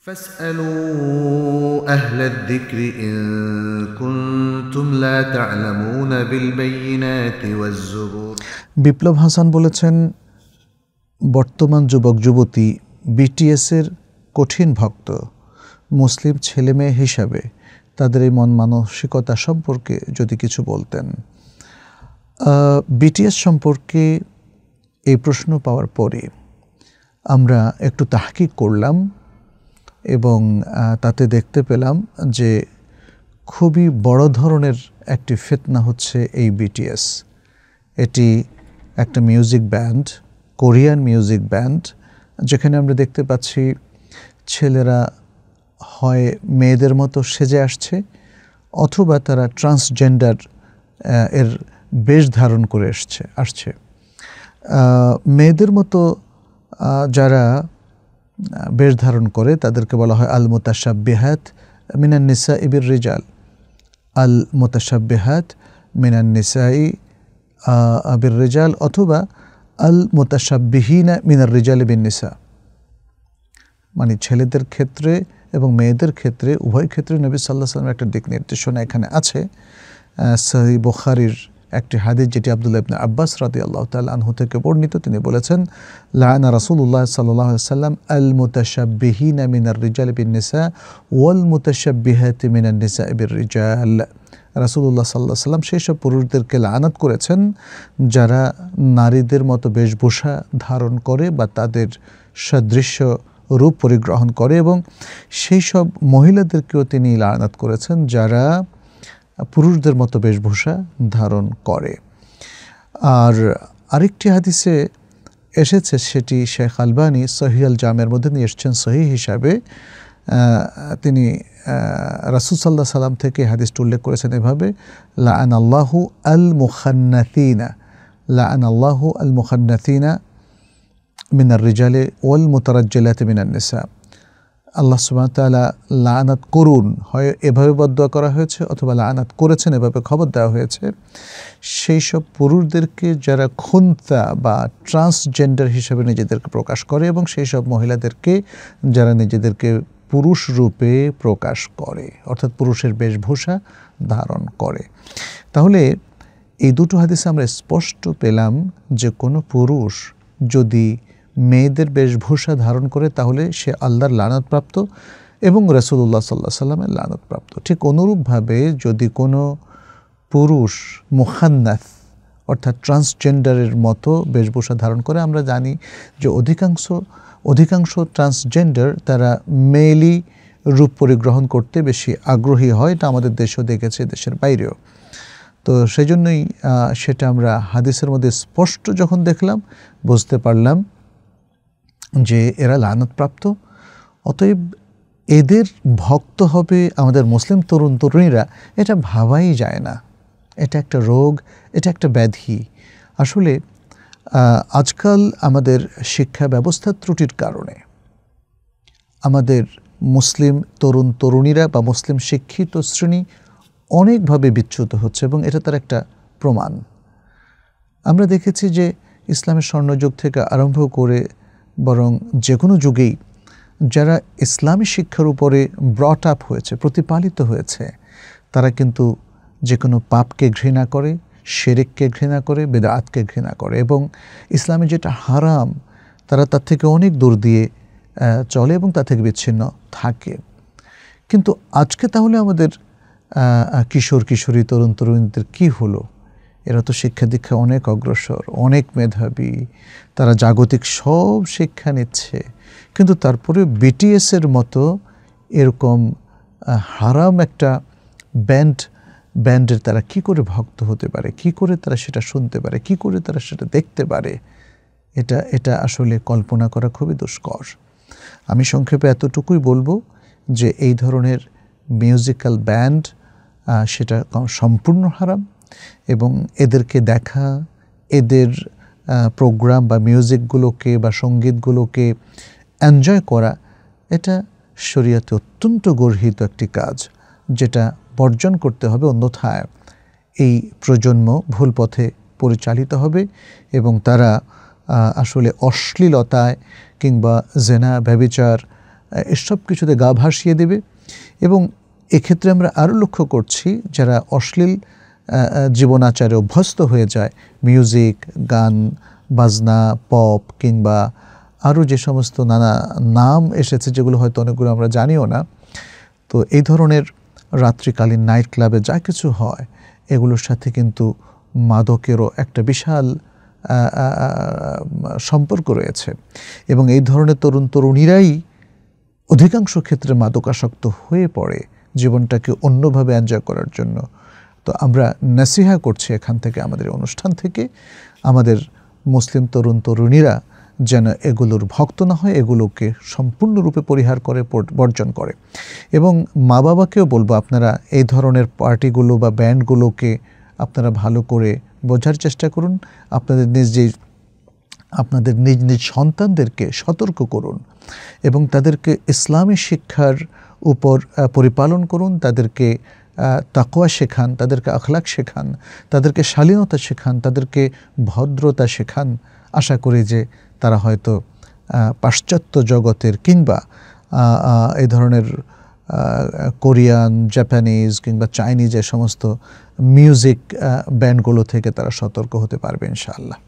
فاسألوا أهل الذكر إن كنتم لا تعلمون بالبينات والزبور বিপ্লব হাসান বলেছেন বর্তমান যুবক যুবতী বিটিএসের কঠিন ভক্ত মুসলিম ছেলেমেয়ে হিসাবে তাদের এই মন মানসিকতা সম্পর্কে যদি কিছু বলতেন বিটিএস সম্পর্কে এই প্রশ্ন পাওয়ার পরে আমরা একটু তাহকিক করলাম এবং তাতে দেখতে পেলাম যে খুবই বড় ধরনের একটি ফেতনা হচ্ছে এই বিটিএস এটি একটা music band Korean music band যেখানে আমরা দেখতে পাচ্ছি ছেলেরা হয় মেয়েদের মতো সেজে আসছে অথবা তারা ট্রান্সজেন্ডার এর বেশ ধারণ করে এসছে আসছে মেয়েদের মতো যারা বেশ ধারণ করে তাদেরকে বলা হয় আল মোতাসাব্বেহাত মিনান নিসা ইবির রিজাল আল মোতাসাব্বেহাত মিনান নিসাই আবির রেজাল অথবা আল মোতাসাব্বিহিনা মিনার রিজাল বিন নিসা মানে ছেলেদের ক্ষেত্রে এবং মেয়েদের ক্ষেত্রে উভয় ক্ষেত্রে নবী সাল্লাহ সাল্লামের একটা দিক নির্দেশনা এখানে আছে সহি বোখারির একটি হাদিস যেটি আবদুল্লাহ ইবনা আব্বাস রাদি আল্লাহ তাল আনহু থেকে বর্ণিত তিনি বলেছেন লায়না রাসুল্লাহ সাল্লাম আল মুতাশাবিহীন মিনার রিজাল বিন নিসা ওয়াল মুতাশাবিহাত মিনার নিসা এবির রিজাল রাসুল্লাহ সাল্লাহ সাল্লাম সেই সব পুরুষদেরকে লানাত করেছেন যারা নারীদের মতো বেশভূষা ধারণ করে বা তাদের সাদৃশ্য রূপ পরিগ্রহণ করে এবং সেই সব মহিলাদেরকেও তিনি লানাত করেছেন যারা পুরুষদের মতো বেশভূষা ধারণ করে আর আরেকটি হাদিসে এসেছে সেটি শেখ আলবানী সহিয়াল জামের মধ্যে নিয়ে এসেছেন সহি হিসাবে তিনি রাসুল সাল্লাহ সাল্লাম থেকে হাদিসটি উল্লেখ করেছেন এভাবে লাআন আল্লাহু আল মুখান্নাতিনা লাআন আল্লাহু আল মুখান্নাতিনা মিনার রিজালে ওয়াল মুতারাজ্জালাতে মিনান আল্লাহ সুবাহতালা লানাত করুন হয় এভাবে বদয়া করা হয়েছে অথবা লানাত করেছেন এভাবে খবর দেওয়া হয়েছে সেই সব পুরুষদেরকে যারা খুন্তা বা ট্রান্সজেন্ডার হিসেবে নিজেদেরকে প্রকাশ করে এবং সেই সব মহিলাদেরকে যারা নিজেদেরকে পুরুষ রূপে প্রকাশ করে অর্থাৎ পুরুষের বেশভূষা ধারণ করে তাহলে এই দুটো হাদিসে আমরা স্পষ্ট পেলাম যে কোনো পুরুষ যদি মেয়েদের বেশভূষা ধারণ করে তাহলে সে আল্লাহর লানতপ্রাপ্ত এবং রসুল্লাহ সাল্লাহ সাল্লামের লানতপ্রাপ্ত ঠিক অনুরূপভাবে যদি কোনো পুরুষ মুখান্নাথ অর্থাৎ ট্রান্সজেন্ডারের মতো বেশভূষা ধারণ করে আমরা জানি যে অধিকাংশ অধিকাংশ ট্রান্সজেন্ডার তারা মেলি রূপ পরিগ্রহণ করতে বেশি আগ্রহী হয় এটা আমাদের দেশেও দেখেছে দেশের বাইরেও তো সেই জন্যই সেটা আমরা হাদিসের মধ্যে স্পষ্ট যখন দেখলাম বুঝতে পারলাম যে এরা লানতপ্রাপ্ত অতএব এদের ভক্ত হবে আমাদের মুসলিম তরুণ তরুণীরা এটা ভাবাই যায় না এটা একটা রোগ এটা একটা ব্যাধি আসলে আজকাল আমাদের শিক্ষা ব্যবস্থা ত্রুটির কারণে আমাদের মুসলিম তরুণ তরুণীরা বা মুসলিম শিক্ষিত শ্রেণী অনেকভাবে বিচ্যুত হচ্ছে এবং এটা তার একটা প্রমাণ আমরা দেখেছি যে ইসলামের স্বর্ণযুগ থেকে আরম্ভ করে বরং যে কোনো যুগেই যারা ইসলামী শিক্ষার উপরে ব্রট আপ হয়েছে প্রতিপালিত হয়েছে তারা কিন্তু যে কোনো পাপকে ঘৃণা করে শেরেককে ঘৃণা করে বেদাতকে ঘৃণা করে এবং ইসলামে যেটা হারাম তারা তার থেকে অনেক দূর দিয়ে চলে এবং তা থেকে বিচ্ছিন্ন থাকে কিন্তু আজকে তাহলে আমাদের কিশোর কিশোরী তরুণ তরুণীদের কী হলো এরা তো শিক্ষা দীক্ষা অনেক অগ্রসর অনেক মেধাবী তারা জাগতিক সব শিক্ষা নিচ্ছে কিন্তু তারপরে বিটিএসের মতো এরকম হারাম একটা ব্যান্ড ব্যান্ডের তারা কি করে ভক্ত হতে পারে কি করে তারা সেটা শুনতে পারে কি করে তারা সেটা দেখতে পারে এটা এটা আসলে কল্পনা করা খুবই দুষ্কর আমি সংক্ষেপে এতটুকুই বলবো যে এই ধরনের মিউজিক্যাল ব্যান্ড সেটা সম্পূর্ণ হারাম এবং এদেরকে দেখা এদের প্রোগ্রাম বা মিউজিকগুলোকে বা সঙ্গীতগুলোকে এনজয় করা এটা শরীয়তে অত্যন্ত গর্হিত একটি কাজ যেটা বর্জন করতে হবে অন্যথায় এই প্রজন্ম ভুল পথে পরিচালিত হবে এবং তারা আসলে অশ্লীলতায় কিংবা জেনা ব্যবিচার এসব কিছুতে গা ভাসিয়ে দেবে এবং এক্ষেত্রে আমরা আরও লক্ষ্য করছি যারা অশ্লীল জীবনাচারে অভ্যস্ত হয়ে যায় মিউজিক গান বাজনা পপ কিংবা আরও যে সমস্ত নানা নাম এসেছে যেগুলো হয়তো অনেকগুলো আমরা জানিও না তো এই ধরনের রাত্রিকালীন নাইট ক্লাবে যা কিছু হয় এগুলোর সাথে কিন্তু মাদকেরও একটা বিশাল সম্পর্ক রয়েছে এবং এই ধরনের তরুণ তরুণীরাই অধিকাংশ ক্ষেত্রে মাদকাসক্ত হয়ে পড়ে জীবনটাকে অন্যভাবে এনজয় করার জন্য তো আমরা নাসিহা করছি এখান থেকে আমাদের অনুষ্ঠান থেকে আমাদের মুসলিম তরুণ তরুণীরা যেন এগুলোর ভক্ত না হয় এগুলোকে সম্পূর্ণরূপে পরিহার করে বর্জন করে এবং মা বাবাকেও বলবো আপনারা এই ধরনের পার্টিগুলো বা ব্যান্ডগুলোকে আপনারা ভালো করে বোঝার চেষ্টা করুন আপনাদের নিজ যে আপনাদের নিজ নিজ সন্তানদেরকে সতর্ক করুন এবং তাদেরকে ইসলামী শিক্ষার উপর পরিপালন করুন তাদেরকে তাকোয়া শেখান তাদেরকে আখলাক শেখান তাদেরকে শালীনতা শেখান তাদেরকে ভদ্রতা শেখান আশা করি যে তারা হয়তো পাশ্চাত্য জগতের কিংবা এই ধরনের কোরিয়ান জাপানিজ কিংবা চাইনিজ এ সমস্ত মিউজিক ব্যান্ডগুলো থেকে তারা সতর্ক হতে পারবে ইনশাআল্লাহ